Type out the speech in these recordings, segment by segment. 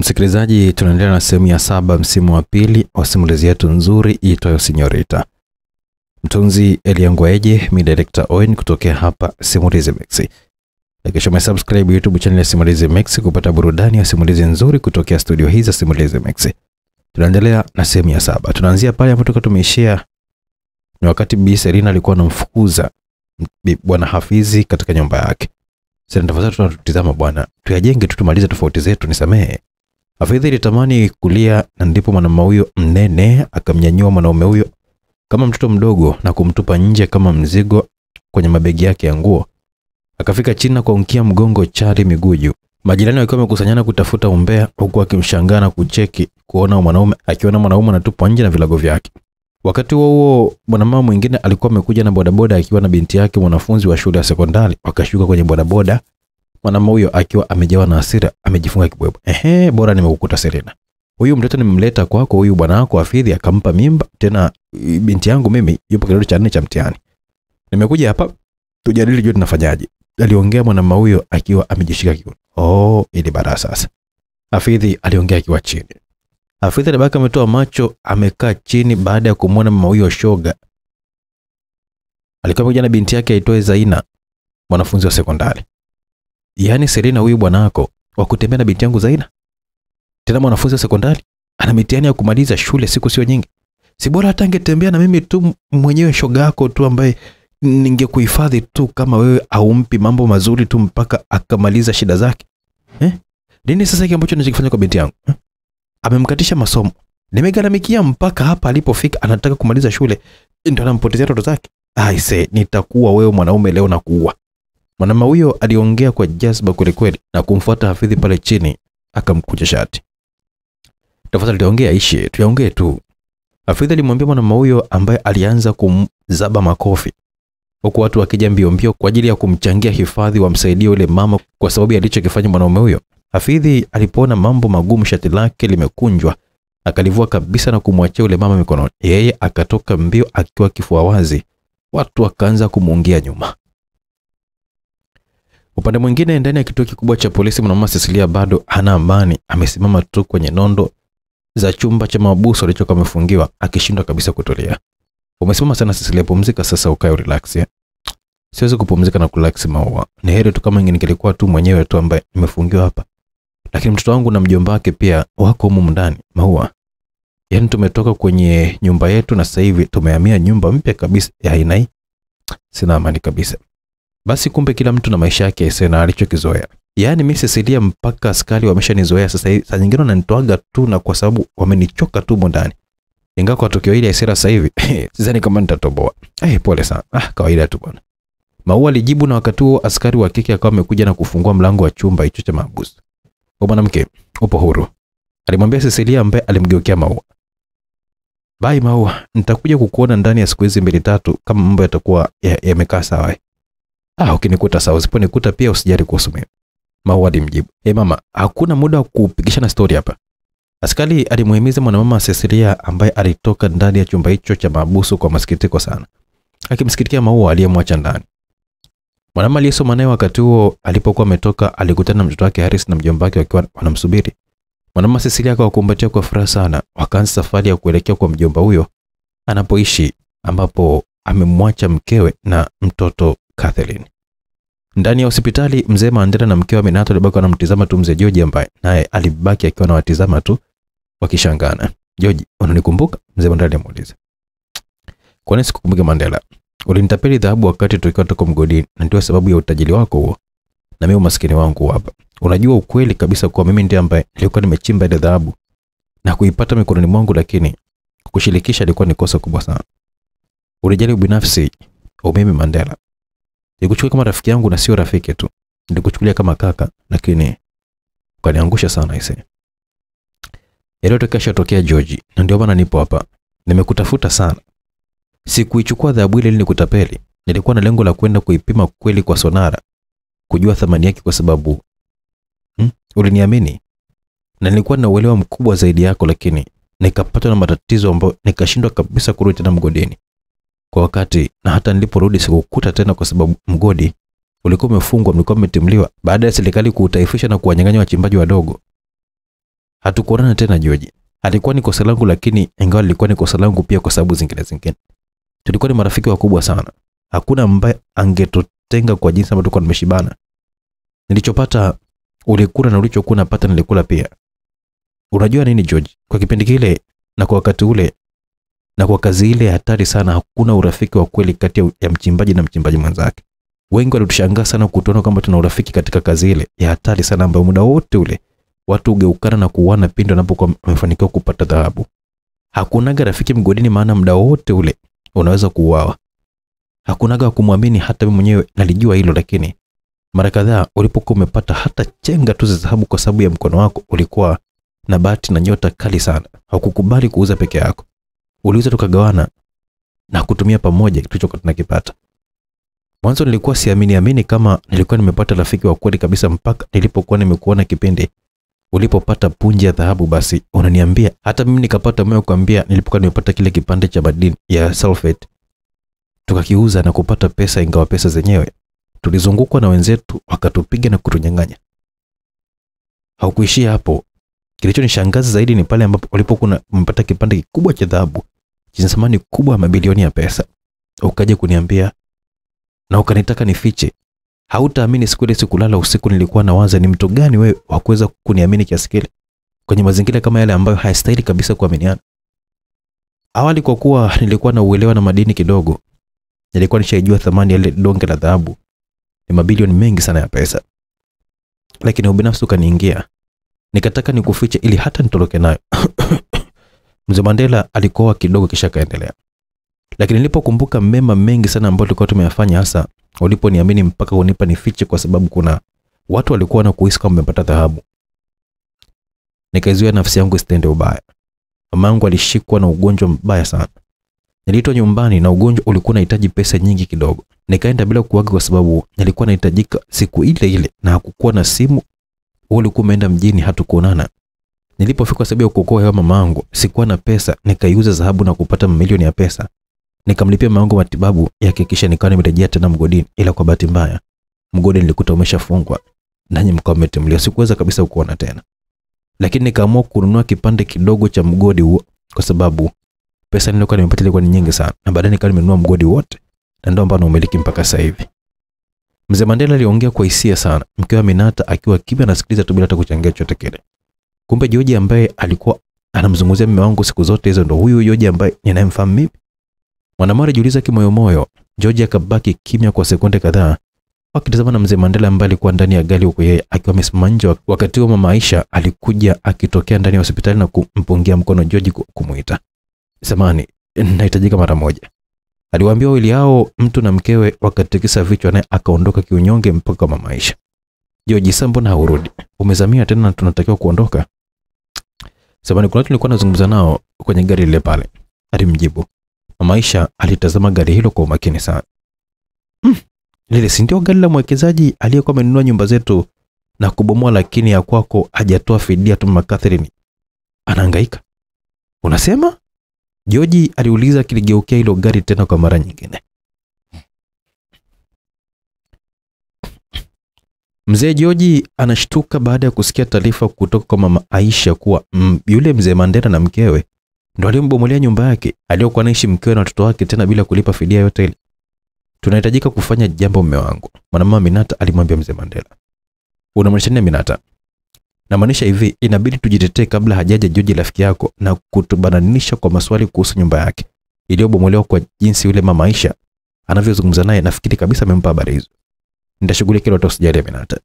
Msikilizaji, tunaendelea na sehemu ya saba msimu wa pili wa simulizi yetu nzuri iitwayo Sinyorita. Mtunzi Elia mi director Owen kutokea hapa Simulizi Mix. Hakikisha umesubscribe YouTube channel ya Simulizi Mix kupata burudani ya simulizi nzuri kutokea studio hii za Simulizi Mix. Tunaendelea na sehemu ya saba. Tunaanzia pale ambapo tulikuwa tumeishia, ni wakati Bi Serina alikuwa anamfukuza Bwana Hafizi katika nyumba yake. Sasa tafadhali tunatutizama bwana, tuyajenge tu tumalize tofauti zetu, nisamehe. Hafidh ilitamani kulia, na ndipo mwanamume huyo mnene akamnyanyua mwanaume huyo kama mtoto mdogo na kumtupa nje kama mzigo kwenye mabegi yake ya nguo. Akafika chini na kuangukia mgongo chali miguu juu. Majirani wakiwa wamekusanyana kutafuta umbea, huku wakimshangaa na kucheki kuona mwanaume akiona mwanaume anatupwa nje na vilago vyake. Wakati huo huo, mwanamama mwingine alikuwa amekuja na bodaboda akiwa na binti yake mwanafunzi wa shule ya sekondari. Wakashuka kwenye bodaboda Mwanamume huyo akiwa amejawa na hasira amejifunga kibwebwe. Ehe, bora nimekukuta Serena. Huyu mtoto nimemleta kwako, huyu bwana wako afidhi akampa mimba, tena eh, binti yangu mimi yupo kidato cha nne cha mtihani. Nimekuja hapa tujadili juu tunafanyaje. Aliongea mwanamume huyo akiwa amejishika kiuno. Oh, ili bara sasa. Afidhi aliongea akiwa chini. Afidhi alibaki ametoa macho, amekaa chini baada ya kumwona mama huyo shoga. Alikuwa pamoja na binti yake aitwaye Zaina, mwanafunzi wa sekondari. Yaani Selina huyu bwanako wa kutembea na binti yangu Zaina? Tena mwanafunzi wa sekondari ana mitihani ya kumaliza shule siku sio nyingi. Si bora hata angetembea na mimi tu mwenyewe, shoga yako tu ambaye ningekuhifadhi tu kama wewe aumpi mambo mazuri tu mpaka akamaliza shida zake. Eh? Nini sasa hiki ambacho ninachokifanya kwa binti yangu? Eh? Amemkatisha masomo. Nimegaramikia mpaka hapa alipofika anataka kumaliza shule ndio anampotezea watoto zake. Aise, nitakuwa wewe mwanaume leo na kuua. Mwanamume huyo aliongea kwa jazba kwelikweli na kumfuata Hafidhi pale chini, akamkunja shati. Tafadhali tuongee Aisha, tuongee tu. Hafidhi alimwambia mwanamume huyo ambaye alianza kumzaba makofi huku watu wakija mbio mbio kwa ajili ya kumchangia hifadhi wamsaidie yule mama kwa sababu alichokifanya mwanaume huyo. Hafidhi alipoona mambo magumu, shati lake limekunjwa, akalivua kabisa na kumwachia yule mama mikononi. Yeye akatoka mbio akiwa kifua wazi, watu wakaanza kumuungia nyuma. Upande mwingine, ndani ya kituo kikubwa cha polisi, mwanamama Cecilia bado hana amani, amesimama tu kwenye nondo za chumba cha mabuso alichokuwa amefungiwa, akishindwa kabisa kutulia. Umesimama sana Cecilia, pumzika sasa, ukae relax. Siwezi kupumzika na kulax Maua. Ni heri tu kama ningelikuwa tu mwenyewe tu ambaye nimefungiwa hapa, lakini mtoto wangu na mjomba wake pia wako humu ndani Maua. Yaani tumetoka kwenye nyumba yetu na sasa hivi tumehamia nyumba mpya kabisa ya aina hii. Sina amani kabisa. Basi kumbe kila mtu na maisha yake yasiyo na alichokizoea. Yaani mimi sisilia mpaka askari wameshanizoea sasa hivi. Saa nyingine wananitoaga tu na kwa sababu wamenichoka tu ndani. Ingawa kwa tukio hili Aisera sasa hivi sidhani kama nitatoboa. Eh, hey, pole sana. Ah, kawaida tu bwana. Maua alijibu na wakati huo askari wa kike akawa amekuja na kufungua mlango wa chumba hicho cha mahabusu. "O mwanamke, upo huru." Alimwambia sisilia ambaye alimgeukea Maua. bai Maua, nitakuja kukuona ndani ya siku hizi mbili tatu kama mambo yatakuwa yamekaa ya sawa." Ah, ukinikuta sawa, usiponikuta pia usijali kuhusu mimi. Maua alimjibu. E mama, hakuna muda wa kupigishana story hapa. Askari alimuhimiza mwanamama Cecilia ambaye alitoka ndani ya chumba hicho cha mabusu kwa masikitiko sana, akimsikitikia Maua aliyemwacha ndani. Mwanamama aliyesoma naye wakati huo alipokuwa ametoka alikutana na mtoto wake Haris na mjomba wake wakiwa wanamsubiri. Mwanamama Cecilia akawakumbatia kwa furaha sana, wakaanza safari ya kuelekea kwa mjomba huyo anapoishi, ambapo amemwacha mkewe na mtoto Kathleen. Ndani ya hospitali mzee Mandela na mkewe Minato walibaki wanamtizama tu mzee George ambaye naye alibaki akiwa anawatizama tu wakishangana. George, unanikumbuka? Mzee Mandela alimuuliza. Kwa nini sikukumbuke Mandela? Ulinitapeli dhahabu wakati tukiwa tuko mgodini na ndio sababu ya utajiri wako huo. Na mimi umaskini wangu hapa. Unajua ukweli kabisa kuwa mimi ndiye ambaye nilikuwa nimechimba ile dhahabu na kuipata mikononi mwangu, lakini kushirikisha ilikuwa ni kosa kubwa sana. Ulijali ubinafsi umimi Mandela nikuchukulia kama rafiki yangu na sio rafiki tu. nikuchukulia kama kaka lakini ukaniangusha sana ise. Yaliyotokea shatokea George na ndio maana nipo hapa. Nimekutafuta sana. Sikuichukua dhahabu ile ili nikutapeli. Nilikuwa na lengo la kwenda kuipima kweli kwa sonara, kujua thamani yake kwa sababu hmm, uliniamini na nilikuwa na uelewa mkubwa zaidi yako, lakini nikapatwa na matatizo ambayo nikashindwa kabisa kurudi tena mgodini kwa wakati, na hata niliporudi sikukuta tena, kwa sababu mgodi ulikuwa umefungwa, mlikuwa mmetimliwa baada ya serikali kuutaifisha na kuwanyang'anya wachimbaji wadogo. Hatukuonana tena Joji. Alikuwa ni kosa langu, lakini ingawa lilikuwa ni kosa langu pia kwa sababu zingine zingine. Tulikuwa ni marafiki wakubwa sana, hakuna ambaye angetotenga kwa jinsi ambavyo tulikuwa tumeshibana. Nilichopata ulikula na ulichokuwa napata nilikula pia. Unajua nini George, kwa kipindi kile na kwa wakati ule na kwa kazi ile hatari sana, hakuna urafiki wa kweli kati ya mchimbaji na mchimbaji mwenzake. Wengi walitushangaa sana kutuona kwamba tuna urafiki katika kazi ile ya hatari sana, ambayo muda wote ule watu ugeukana na kuuana pindi wanapokuwa wamefanikiwa kupata dhahabu. Hakunaga rafiki mgodini, maana muda wote ule unaweza kuuawa. Hakunaga wa kumwamini, hata mimi mwenyewe nalijua hilo, lakini mara kadhaa ulipokuwa umepata hata chenga tu za dhahabu kwa sababu ya mkono wako ulikuwa na bahati na nyota kali sana, hakukubali kuuza peke yako uliweza tukagawana na kutumia pamoja tulichokuwa tunakipata. Mwanzo nilikuwa siamini amini kama nilikuwa nimepata rafiki wa kweli kabisa, mpaka nilipokuwa nimekuona kipindi ulipopata punje ya dhahabu, basi unaniambia. Hata mimi nikapata moyo kuambia, nilipokuwa nimepata kile kipande cha madini ya sulfate tukakiuza na kupata pesa, ingawa pesa zenyewe tulizungukwa na wenzetu wakatupiga na kutunyang'anya. Haukuishia hapo, Kilichonishangaza zaidi ni pale ambapo walipokuwa umepata kipande kikubwa cha dhahabu chenye thamani kubwa ya mabilioni ya pesa, ukaja kuniambia na ukanitaka nifiche. Hautaamini, siku ile sikulala usiku, nilikuwa nawaza ni mtu gani wewe wa kuweza kuniamini kiasi kile kwenye mazingira kama yale ambayo hayastahili kabisa kuaminiana. Awali kwa kuwa nilikuwa na uelewa na madini kidogo, nilikuwa nishaijua thamani ya ile donge la dhahabu ni mabilioni mengi sana ya pesa, lakini ubinafsi ukaniingia nikataka nikufiche ili hata nitoroke nayo. Mzee Mandela alikoa kidogo kisha kaendelea. Lakini nilipokumbuka mema mengi sana ambayo tulikuwa tumeyafanya hasa uliponiamini mpaka kunipa nifiche kwa sababu kuna watu walikuwa na kuhisi kama wamepata dhahabu. Nikaizuia nafsi yangu isitende ubaya. Mama yangu alishikwa na ugonjwa mbaya sana. Niliitwa nyumbani na ugonjwa ulikuwa unahitaji pesa nyingi kidogo. Nikaenda bila kuaga kwa sababu nilikuwa nahitajika siku ile ile na hakukuwa na simu ulikuwa umeenda mjini, hatukuonana. Nilipofika sababu ya kuokoa hewa mamaangu, sikuwa na pesa, nikaiuza dhahabu na kupata mamilioni ya pesa. Nikamlipia mamaangu matibabu yake, kisha nikawa nimerejea tena mgodini, ila kwa bahati mbaya mgodi nilikuta umeshafungwa, nanyi mkawa mmetimuliwa. Sikuweza kabisa kuona tena, lakini nikaamua kununua kipande kidogo cha mgodi huo kwa sababu pesa nilikuwa nimepata ilikuwa ni nyingi sana, na baadaye nikawa nimenunua mgodi wote na ndio ambao naumiliki mpaka sasa hivi. Mzee Mandela aliongea kwa hisia sana, mke wa minata akiwa kimya anasikiliza tu bila hata kuchangia chochote kile. Kumbe Joji ambaye alikuwa anamzungumzia mume wangu siku zote hizo ndo huyu Joji ambaye ninayemfahamu mimi. Mwanamara alijiuliza kimoyomoyo. Joji akabaki kimya kwa sekunde kadhaa wakitazama na mzee Mandela ambaye alikuwa ndani ya gari huko yeye akiwa amesimama nje. Wakati huo mama Aisha alikuja akitokea ndani ya hospitali na kumpungia mkono Joji kumuita, samani, nahitajika mara moja. Aliwaambia wawili hao, mtu na mkewe, wakatikisa vichwa, naye akaondoka kiunyonge mpaka mama Aisha. George, sasa mbona haurudi? Umezamia tena na tunatakiwa kuondoka? Samani, kuna watu nilikuwa nazungumza nao kwenye gari lile pale, alimjibu Aisha Alitazama gari hilo kwa umakini sana. Mm, lile si ndio gari la mwekezaji aliyekuwa amenunua nyumba zetu na kubomoa, lakini ya kwako hajatoa fidia tu. Mama Catherine anahangaika. Unasema Joji aliuliza kiligeukea hilo gari tena kwa mara nyingine. Mzee Joji anashtuka baada ya kusikia taarifa kutoka kwa mama Aisha kuwa mm, yule mzee Mandera na mkewe ndo aliyombomolea nyumba yake aliyokuwa anaishi mkewe na watoto wake, tena bila kulipa fidia yote ile. Tunahitajika kufanya jambo, mme wangu, mwanamama Minata alimwambia mzee Mandela. Unamaanisha nini Minata? Namaanisha hivi, inabidi tujitetee kabla hajaja Joji rafiki yako na kutubananisha kwa maswali kuhusu nyumba yake iliyobomolewa kwa jinsi yule mama Aisha anavyozungumza naye. Nafikiri kabisa amempa habari hizo. Nitashughulikia hilo, hata usijali Aminata.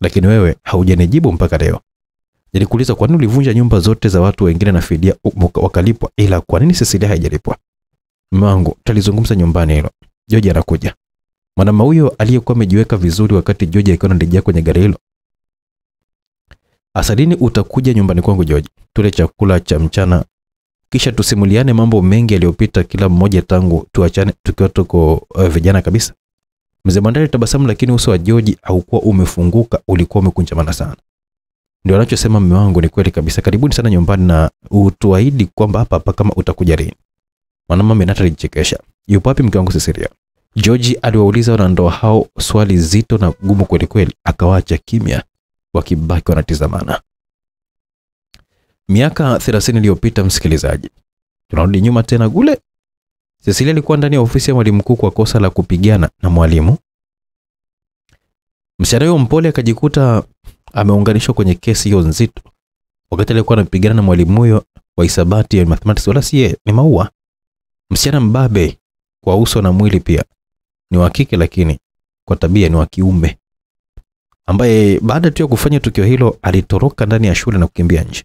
Lakini wewe haujanijibu mpaka leo. Nilikuuliza kwa nini ulivunja nyumba zote za watu wengine na fidia wakalipwa, ila kwa nini Cecilia haijalipwa? Mume wangu, tulizungumza nyumbani hilo. Joji anakuja. Mwanaume huyo aliyekuwa amejiweka vizuri wakati Joji akiwa anarejea kwenye gari hilo Asadini utakuja nyumbani kwangu George, tule chakula cha mchana, kisha tusimuliane mambo mengi yaliyopita kila mmoja tangu tuachane tukiwa tuko uh, vijana kabisa. Mzee Mandari tabasamu, lakini uso wa George haukuwa umefunguka, ulikuwa umekunjamana sana. Ndio anachosema mume wangu ni kweli kabisa. Karibuni sana nyumbani na utuahidi kwamba hapa hapa kama utakuja lini. Mwanamama Minata alichekesha. Yupo wapi mke wangu Cecilia? George aliwauliza wanandoa hao swali zito na gumu kweli kweli, akawaacha kimya wakibaki wanatizamana. Miaka 30 iliyopita, msikilizaji, tunarudi nyuma tena kule. Cecilia alikuwa ndani ya ofisi ya mwalimu mkuu kwa kosa la kupigana na mwalimu. Msichana huyo mpole akajikuta ameunganishwa kwenye kesi hiyo nzito, wakati alikuwa anapigana na mwalimu huyo wa hisabati ya mathematics, wala si yeye, ni Maua, msichana mbabe kwa uso na mwili pia ni wa kike, lakini kwa tabia ni wa kiume ambaye baada tu ya kufanya tukio hilo alitoroka ndani ya shule na kukimbia nje.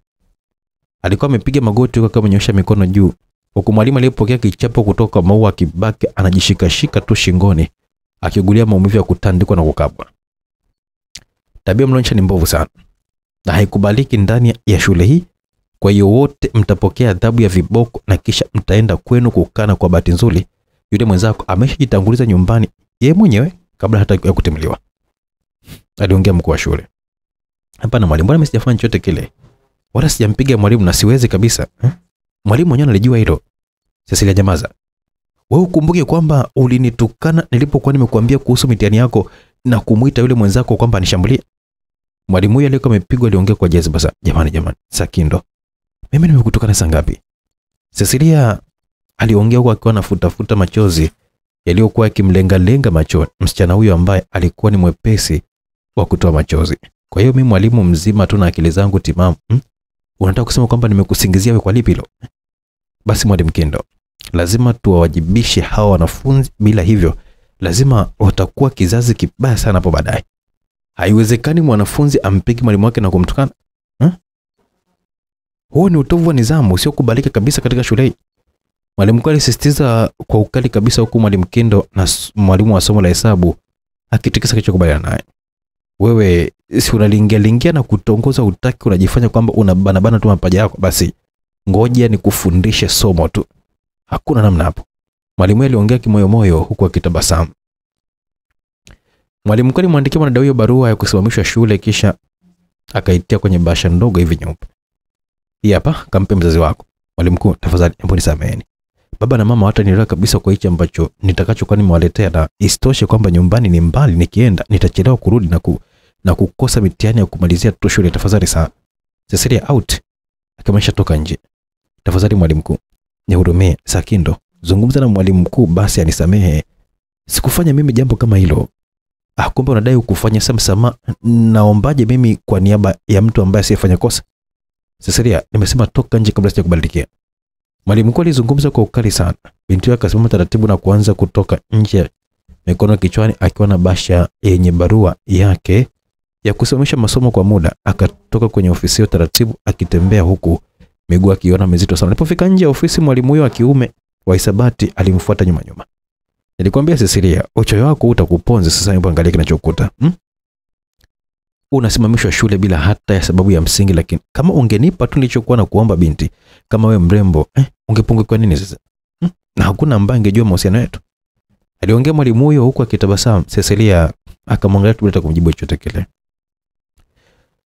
Alikuwa amepiga magoti huko kama mikono juu, huku mwalimu aliyepokea kichapo kutoka Maua Kibaki anajishikashika tu shingoni akiugulia maumivu ya kutandikwa na kukabwa. Tabia mloncha ni mbovu sana na haikubaliki ndani ya shule hii. Kwa hiyo wote mtapokea adhabu ya viboko na kisha mtaenda kwenu kukana. Kwa bahati nzuri, yule mwenzako ameshajitanguliza nyumbani yeye mwenyewe kabla hata ya kutimiliwa aliongea mkuu wa shule. Hapana mwalimu, mbona mimi sijafanya chochote kile, wala sijampiga mwalimu na siwezi kabisa eh? Mwalimu mwenyewe analijua hilo. Cecilia, jamaza. wewe. Ukumbuke kwamba ulinitukana nilipokuwa nimekuambia kuhusu mitihani yako na kumuita yule mwenzako kwamba anishambulia. Mwalimu huyo aliyekuwa amepigwa aliongea kwa jazba sana. Jamani, jamani, Sakindo, mimi nimekutukana saa ngapi? Cecilia aliongea huko akiwa futa machozi yaliyokuwa lenga macho msichana huyo ambaye alikuwa ni mwepesi wa kutoa machozi. Kwa hiyo mimi mwalimu mzima tu na akili zangu timamu hmm? Unataka kusema kwamba nimekusingizia wewe kwa lipi hilo? Basi mwalimu Kindo, lazima tuwawajibishe hawa wanafunzi, bila hivyo lazima watakuwa kizazi kibaya sana hapo baadaye. Haiwezekani mwanafunzi ampige mwalimu wake na kumtukana hmm? Huo ni utovu wa nidhamu usiokubalika kabisa katika shule hii. Mwalimu Kali alisisitiza kwa ukali kabisa, huku mwalimu Kindo na mwalimu wa somo la hesabu akitikisa kichwa kubaliana naye wewe si unalingia lingia na kutongoza utaki, unajifanya kwamba una unabanabana tu mapaja yako, basi ngoja ni kufundishe somo tu. Hakuna namna hapo. Mwalimu aliongea kimoyo moyo huku akitabasamu. Mwalimu mkuu alimwandikia mwanadada huyo barua ya kusimamishwa shule, kisha akaitia kwenye basha ndogo hivi nyeupe. Hii hapa, kampe mzazi wako. Mwalimu mkuu, tafadhali hebu nisameheni. Baba na mama watanielewa kabisa kwa hichi ambacho nitakachokuwa nimewaletea, na isitoshe kwamba nyumbani ni mbali, nikienda nitachelewa kurudi na ku, na kukosa mitihani ya kumalizia tu shule. Tafadhali sana. Cecilia out Akamesha toka nje. Tafadhali mwalimu mkuu, nihurumie. Sakindo, zungumza na mwalimu mkuu basi anisamehe. Sikufanya mimi jambo kama hilo. Ah, kumbe unadai ukufanya samsama. Naombaje mimi kwa niaba ya mtu ambaye asiyefanya kosa? Cecilia, nimesema toka nje kabla sijakubalikia. Mwalimu mkuu alizungumza kwa ukali sana. Binti yake akasimama taratibu na kuanza kutoka nje, mikono kichwani, akiwa na basha yenye barua yake ya kusimamisha masomo kwa muda, akatoka kwenye ofisi hiyo taratibu, akitembea huku miguu akiona mizito sana. Alipofika nje ya ofisi, mwalimu huyo wa kiume wa hisabati alimfuata nyuma nyuma. Nilikwambia Cecilia, uchoyo wako utakuponza. Sasa hebu angalia kinachokuta hmm? Unasimamishwa shule bila hata ya sababu ya msingi, lakini kama ungenipa tu nilichokuwa na kuomba binti, kama we mrembo eh, ungepungukiwa nini sasa hmm? na hakuna ambaye angejua mahusiano yetu. Aliongea mwalimu huyo huku akitabasamu. Cecilia akamwangalia tu bila kumjibu chochote kile.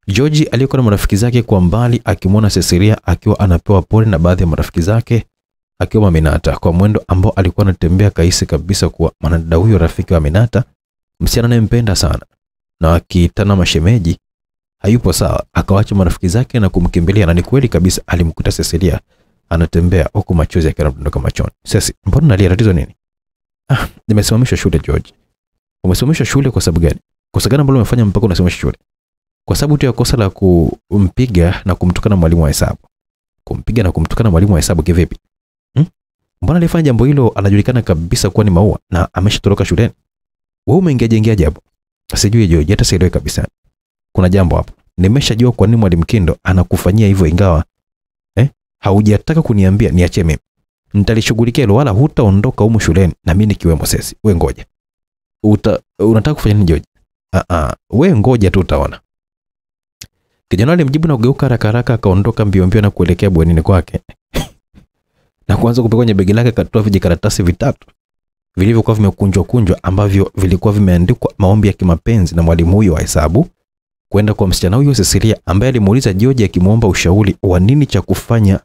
George aliyekuwa na marafiki zake kwa mbali akimwona Cecilia akiwa anapewa pole na baadhi ya marafiki zake akiwa Aminata kwa mwendo ambao alikuwa anatembea, kaisi kabisa kuwa mwanadada huyo rafiki wa Aminata, msichana anayempenda sana na akitana mashemeji, hayupo sawa. akawaacha marafiki zake na kumkimbilia, na ni kweli kabisa alimkuta Cecilia anatembea huku machozi yake yanamdondoka machoni. Sesi, mbona nalia? Tatizo nini? Ah, nimesimamishwa shule George. Umesimamishwa shule kwa sababu gani? kwa sababu gani ambalo umefanya mpaka unasimamishwa shule? kwa sababu tu ya kosa la kumpiga na kumtukana mwalimu wa hesabu. Kumpiga na kumtukana mwalimu wa hesabu kivipi? Hmm? Mbona alifanya jambo hilo anajulikana kabisa kuwa ni maua na ameshatoroka shuleni? Wewe umeingia jengea jambo. Sijui hiyo hata sielewi kabisa. Kuna jambo hapo. Nimeshajua kwa nini mwalimu Kindo anakufanyia hivyo ingawa eh, haujataka kuniambia niache mimi. Nitalishughulikia hilo wala hutaondoka humu shuleni na mimi nikiwemo sesi. Wewe ngoja. Uta, unataka kufanya nini George? Ah uh ah, -uh. wewe ngoja tu utaona. Kijana alimjibu na kugeuka haraka haraka, akaondoka mbio mbio na kuelekea bwenini kwake na kuanza kupeka kwenye begi lake, akatoa vijikaratasi vitatu vilivyokuwa vimekunjwa kunjwa ambavyo vilikuwa vimeandikwa maombi ya kimapenzi na mwalimu huyo wa hesabu kwenda kwa msichana huyo Cecilia, ambaye alimuuliza George akimwomba ushauri wa nini cha kufanya,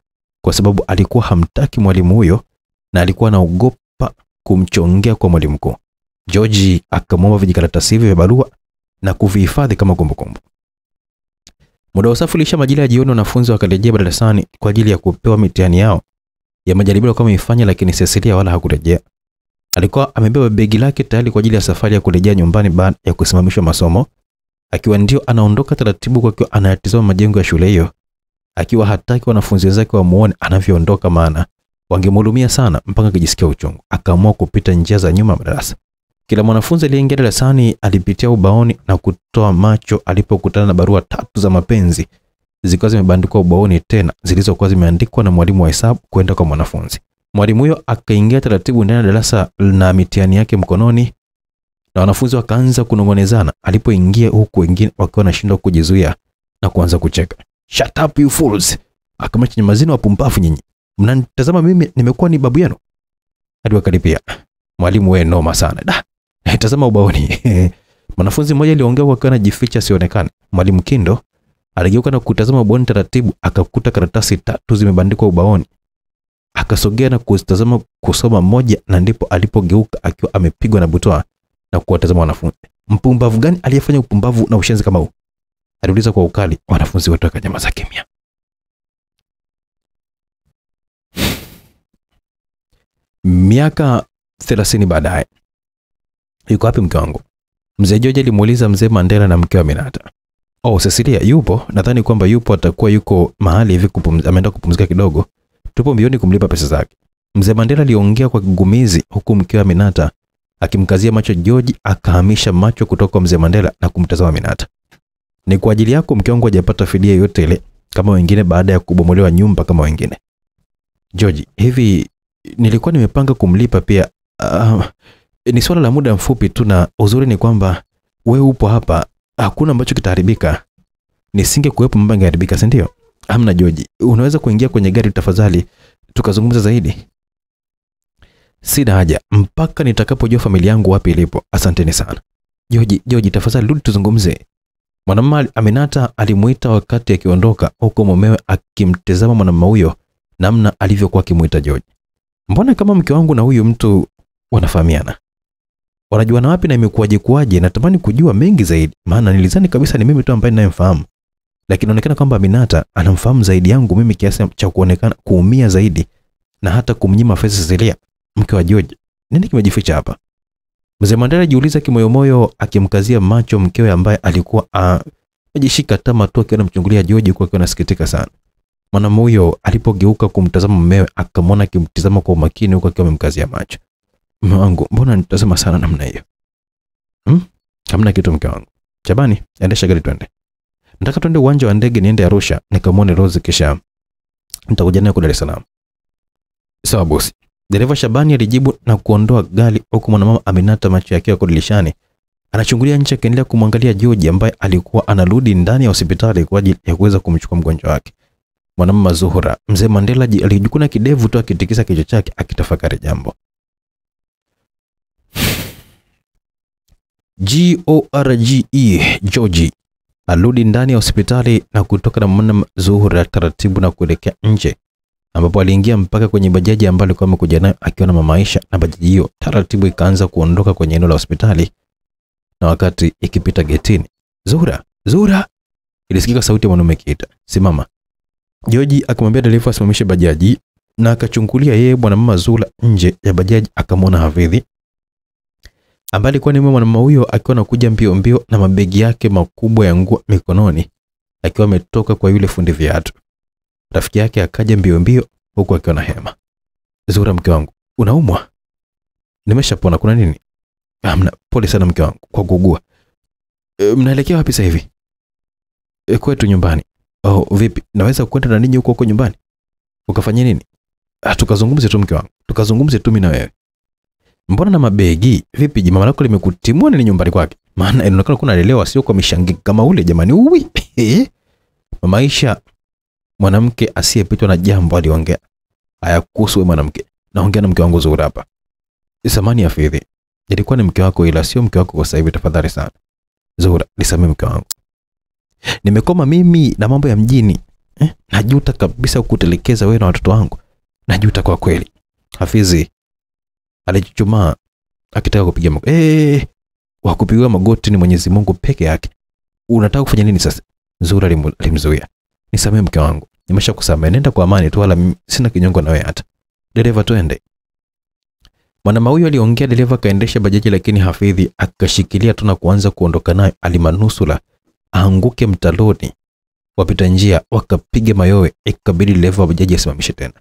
kwa sababu alikuwa hamtaki mwalimu huyo na alikuwa anaogopa kumchongea kwa mwalimu mkuu. George akamwomba vijikaratasi hivyo vya barua na kuvihifadhi kama kumbukumbu. Muda wa safu ulisha majira ya jioni, wanafunzi wakarejea darasani kwa ajili ya kupewa mitihani yao ya majaribio alikuwa ameifanya, lakini Cecilia wala hakurejea. Alikuwa amebeba begi lake tayari kwa ajili ya safari ya kurejea nyumbani baada ya kusimamishwa masomo, akiwa ndio anaondoka taratibu, kwa akiwa anayatizama majengo ya shule hiyo, akiwa hataki wanafunzi wenzake wamuone anavyoondoka, maana wangemhurumia sana mpaka akijisikia uchungu. Akaamua kupita njia za nyuma madarasa kila mwanafunzi aliyeingia darasani alipitia ubaoni na kutoa macho alipokutana na barua tatu za mapenzi zikiwa zimebandikwa ubaoni tena, zilizokuwa zimeandikwa na mwalimu wa hesabu kwenda kwa mwanafunzi. Mwalimu huyo akaingia taratibu ndani ya darasa na mitihani yake mkononi, na wanafunzi wakaanza kunong'onezana alipoingia, huku wengine wakiwa wanashindwa kujizuia na kuanza kucheka. Shut up you fools, akama chinyamazini wapumbavu nyinyi, mnanitazama mimi nimekuwa ni babu yenu? Hadi wakalipia. Mwalimu wewe noma sana da, Tazama ubaoni. Mwanafunzi mmoja aliongea kana jificha asionekane. Mwalimu Kindo aligeuka na kutazama ubaoni taratibu, akakuta karatasi tatu zimebandikwa ubaoni. Akasogea na kuzitazama kusoma moja, na ndipo alipogeuka akiwa amepigwa na butoa na kuwatazama wanafunzi. Mpumbavu gani aliyefanya upumbavu na ushenzi kama huu? Aliuliza kwa ukali. Wanafunzi wote wakanyamaza kimya. Miaka 30 baadaye Yuko wapi mke wangu? Mzee George alimuuliza mzee Mandela na mke wa Minata. Oh, Cecilia yupo. Nadhani kwamba yupo, atakuwa yuko mahali hivi kupumzika, ameenda kupumzika kidogo. Tupo mbioni kumlipa pesa zake. Mzee Mandela aliongea kwa kigumizi huku mke wa Minata akimkazia macho George, akahamisha macho kutoka kwa mzee Mandela na kumtazama Minata. Ni kwa ajili yako mke wangu hajapata fidia yote ile kama wengine baada ya kubomolewa nyumba kama wengine. George, hivi nilikuwa nimepanga kumlipa pia uh, ni swala la muda mfupi tu, na uzuri ni kwamba wewe upo hapa, hakuna ambacho kitaharibika. Nisinge kuwepo mambo yangeharibika, si ndio? Hamna Joji, unaweza kuingia kwenye gari tafadhali, tukazungumza zaidi? Sina haja mpaka nitakapojua familia yangu wapi ilipo. Asanteni sana. Joji, Joji tafadhali rudi tuzungumze. Mwanamama Aminata alimuita wakati akiondoka, huko mumewe akimtazama mwanamama huyo namna alivyokuwa akimuita Joji. Mbona kama mke wangu na huyu mtu wanafahamiana? wanajua na wapi na imekuwaje kuwaje. Natamani kujua mengi zaidi, maana nilizani kabisa ni mimi tu ambaye ninayemfahamu, lakini inaonekana kwamba Aminata anamfahamu zaidi yangu mimi kiasi cha kuonekana kuumia zaidi na hata kumnyima fedha Cecilia, mke wa George. Nini kimejificha hapa? Mzee Mandela alijiuliza kimoyomoyo, akimkazia macho mkewe ambaye alikuwa amejishika tama tu akiwa anamchungulia George huku akiwa anasikitika sana. Mwanamume huyo alipogeuka kumtazama mumewe, akamwona akimtazama kwa umakini huku akiwa amemkazia macho. Mume wangu, mbona nitazama sana namna hiyo? Hmm? Hamna kitu mke wangu. chabani endesha gari twende. Nataka twende uwanja wa ndege niende Arusha nikamwone Rose kisha nitakuja naye Dar es Salaam. Sawa bosi. Dereva Shabani alijibu na kuondoa gari huku mwanamama amenata macho yake yako dirishani. Anachungulia nje akiendelea kumwangalia George ambaye alikuwa anarudi ndani ya hospitali kwa ajili ya kuweza kumchukua mgonjwa wake. Mwanamama Zuhura, mzee Mandela alijikuna kidevu tu akitikisa kichwa chake akitafakari jambo. G-O-R-G-E George aludi ndani ya hospitali na kutoka na mwana Zuhura taratibu na kuelekea nje ambapo aliingia mpaka kwenye bajaji ambayo alikuwa amekuja nayo akiwa na mama Aisha, na bajaji hiyo taratibu ikaanza kuondoka kwenye eneo la hospitali, na wakati ikipita getini, Zuhura, Zuhura, ilisikika sauti ya mwanaume kiita simama. Joji akamwambia dereva asimamishe bajaji na akachungulia yeye bwana mama Zura nje ya bajaji, akamwona Hafidhi ambaye alikuwa ni mwanamume huyo akiwa anakuja mbio mbio na mabegi yake makubwa ya nguo mikononi, akiwa ametoka kwa yule fundi viatu. Rafiki yake akaja mbio mbio huku akiwa na hema. Zura, mke wangu, unaumwa? Nimeshapona, kuna nini? Amna, pole sana mke wangu kwa kuugua. E, mnaelekea wapi sasa hivi? E, kwetu nyumbani. Oh, vipi? Naweza kwenda na ninyi huko huko nyumbani? Ukafanya nini? Ah, tukazungumze tu mke wangu. Tukazungumze tu mimi na wewe mbona na mabegi vipi? jamaa mama lako limekutimua nini nyumbani kwake? Maana inaonekana kuna lelewa, sio kwa mishangiki kama ule jamani. Uwi mama mwanamke asiyepitwa na jambo aliongea. Hayakuhusu wewe mwanamke, naongea na mke wangu Zuhura hapa. Samani ya fedhi ilikuwa ni mke wako, ila sio mke wako kwa sasa hivi. Tafadhali sana Zuhura, nisamehe mke wangu, nimekoma mimi na mambo ya mjini eh? Najuta kabisa kukutelekeza wewe na watoto wangu, najuta kwa kweli. Hafizi, alichuchumaa akitaka kupiga magoti. Hey, eh, wa magoti ni Mwenyezi Mungu peke yake. Unataka kufanya nini sasa? Zuhura alimzuia. Nisamehe mke wangu, nimeshakusamehe, nenda kwa amani tu, wala sina kinyongo wewe hata. Dereva, twende. Mwanaume huyo aliongea, dereva akaendesha bajaji, lakini Hafidhi akashikilia tu na kuanza kuondoka nayo, alimanusula aanguke mtaloni. Wapita njia wakapiga mayowe, ikabidi dereva wa bajaji asimamishe tena.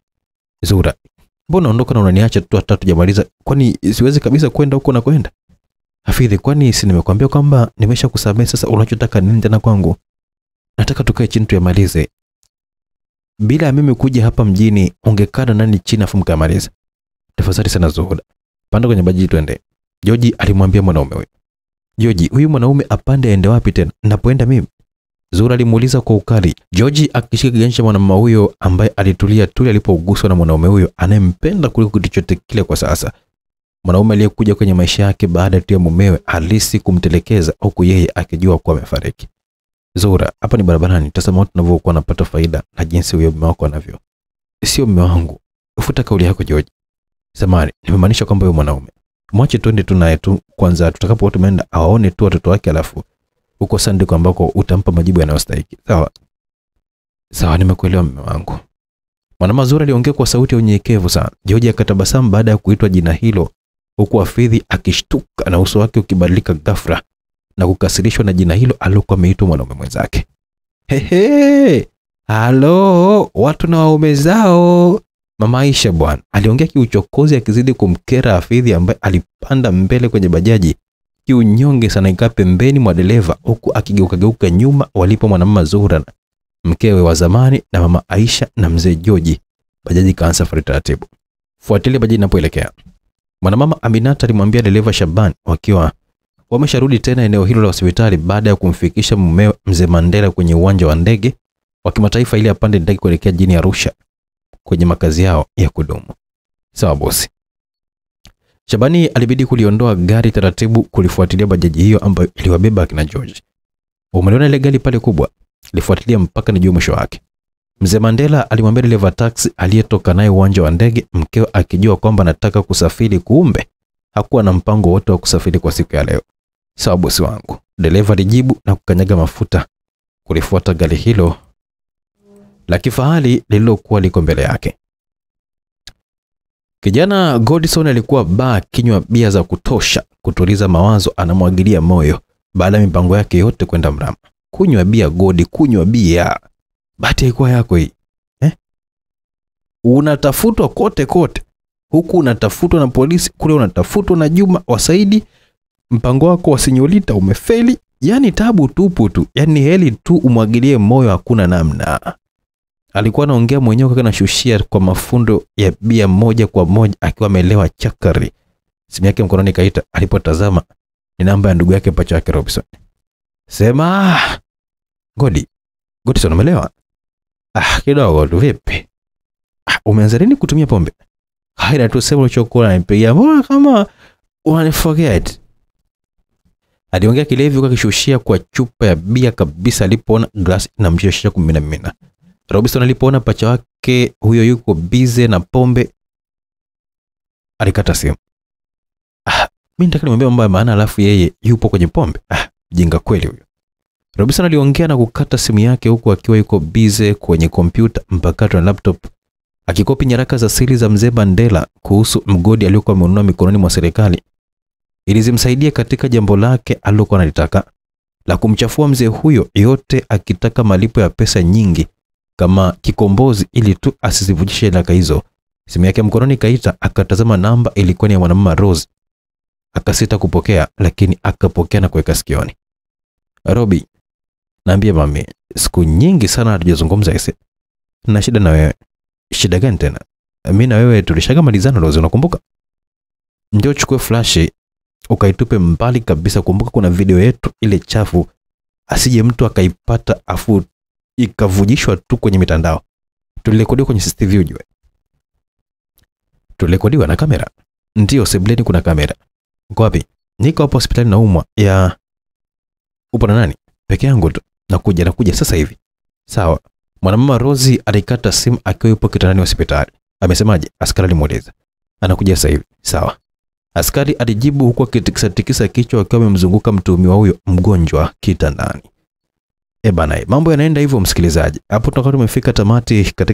Zuhura Mbona ondoka na unaniacha tu hata tujamaliza? Kwani siwezi kabisa kwenda huko na kwenda? Hafidhi, kwani si nimekwambia kwamba nimesha kusamehe? Sasa unachotaka nini tena kwangu? Nataka tukae chini tuyamalize. Bila ya mimi kuja hapa mjini, ungekaa na nani chini afu mkamaliza? Tafadhali sana zuhuda panda kwenye bajaji twende. Joji alimwambia mwanaume huyo. Joji, huyu mwanaume apande aende wapi tena? Napoenda mimi Zura alimuuliza kwa ukali, George akishika kiganja cha mwanamume huyo ambaye alitulia tuli alipouguswa na mwanaume huyo anayempenda kuliko kitu kilichote kile kwa sasa. Mwanaume aliyekuja kwenye maisha yake baada tu ya mumewe halisi kumtelekeza, huku yeye akijua kuwa amefariki. Zura, hapa ni barabarani, tazama watu wanavyokuwa wanapata faida na jinsi huyo mume wako anavyo. Sio mume wangu, futa kauli yako George. Samani, nimemaanisha kwamba huyo mwanaume mwache twende tu naye tu kwanza, tutakapokuwa tumeenda awaone tu watoto wake, alafu huko sanduku ambako utampa majibu yanayostahili. Sawa sawa, nimekuelewa mume wangu. Mwana mazuri aliongea kwa sauti ya unyenyekevu sana. George akatabasamu baada ya kuitwa jina hilo, huku Hafidhi akishtuka na uso wake ukibadilika ghafla na kukasirishwa na jina hilo alilokuwa ameitwa mwanaume mwenzake. Hehe, halo watu na waume zao, mama Aisha bwana, aliongea kiuchokozi akizidi kumkera Hafidhi ambaye alipanda mbele kwenye bajaji kiunyonge sana ikaa pembeni mwa dereva huku akigeukageuka nyuma walipo mwanamama Zuhura mkewe wa zamani na mama Aisha na mzee Joji. Bajaji kaanza safari taratibu. Fuatilia bajaji inapoelekea. Mwanamama Aminata alimwambia dereva Shaban wakiwa wamesharudi tena eneo hilo la hospitali baada ya kumfikisha mumewe mzee Mandela kwenye uwanja wa ndege wa kimataifa ili apande ndege kuelekea jini Arusha kwenye makazi yao ya kudumu. Sawa bosi, Shabani alibidi kuliondoa gari taratibu kulifuatilia bajaji hiyo ambayo iliwabeba akina George. Umeliona ile gari pale kubwa, lifuatilia mpaka nijue mwisho wake. Mzee Mandela alimwambia dereva taksi aliyetoka naye uwanja wa ndege, mkeo akijua kwamba anataka kusafiri, kumbe hakuwa na mpango wote wa kusafiri kwa siku ya leo. Sawa bosi wangu, dereva alijibu na kukanyaga mafuta kulifuata gari hilo la kifahari lililokuwa liko mbele yake. Kijana Godson alikuwa baa kinywa bia za kutosha kutuliza mawazo, anamwagilia moyo baada ya mipango yake yote kwenda mrama. Kunywa bia Godi, kunywa bia. Bahati haikuwa yako hii eh? Unatafutwa kote kote, huku unatafutwa na polisi, kule unatafutwa na Juma Wasaidi. Mpango wako wa sinyolita umefeli, yani tabu tupu tu, yani heli tu umwagilie moyo, hakuna namna alikuwa anaongea mwenyewe kwa anashushia kwa mafundo ya bia moja kwa moja, akiwa amelewa chakari. Simu yake mkononi kaita, alipotazama ni namba ya ndugu yake pacha yake Robinson. Sema Godi, Godi Godson, umeelewa? Ah, kidogo tu. Vipi? Ah, umeanza lini kutumia pombe? Haina ah, tu sema ulichokuwa nipigia mbona kama unaniforget? Aliongea kilevi huku akishushia kwa chupa ya bia kabisa alipoona glass na inamshushia kumina mina. Robinson alipoona pacha wake huyo yuko bize na pombe alikata simu. Ah, mimi nataka nimwambie mambo ya maana alafu yeye yupo kwenye pombe. Ah, jinga kweli huyo. Robinson aliongea na kukata simu yake huku akiwa yuko bize kwenye kompyuta mpakato na laptop akikopi nyaraka za siri za mzee Mandela kuhusu mgodi aliyokuwa amenunua mikononi mwa serikali ili zimsaidie katika jambo lake alilokuwa analitaka la kumchafua mzee huyo, yote akitaka malipo ya pesa nyingi kama kikombozi ili tu asizivujishe laka hizo. Simu yake mkononi kaita, akatazama namba, ilikuwa ni ya mwanamama Rose. Akasita kupokea, lakini akapokea na kuweka sikioni. Robi, naambia mami, siku nyingi sana hatujazungumza hisi. Na shida na wewe. Shida gani tena? Mimi na wewe tulishagamalizana Rose, unakumbuka? Ndio chukue flashi ukaitupe mbali kabisa. Kumbuka kuna video yetu ile chafu, asije mtu akaipata afu ikavujishwa tu kwenye mitandao. Tulirekodiwa kwenye CCTV ujue, tulirekodiwa na kamera. Ndio, sebuleni kuna kamera. Uko wapi? Niko hapo hospitali naumwa. Ya upo na nani? Peke yangu tu. Nakuja, nakuja sasa hivi. Sawa. Mwanamama Rozi alikata simu akiwa yupo kitandani hospitali. Amesemaje? Askari alimuuliza. Anakuja sasa hivi. Sawa. Askari alijibu huku akitikisa tikisa kichwa akiwa amemzunguka mtuhumiwa huyo mgonjwa kitandani. E bana, mambo yanaenda hivyo msikilizaji. Hapo tunakuwa tumefika tamati katika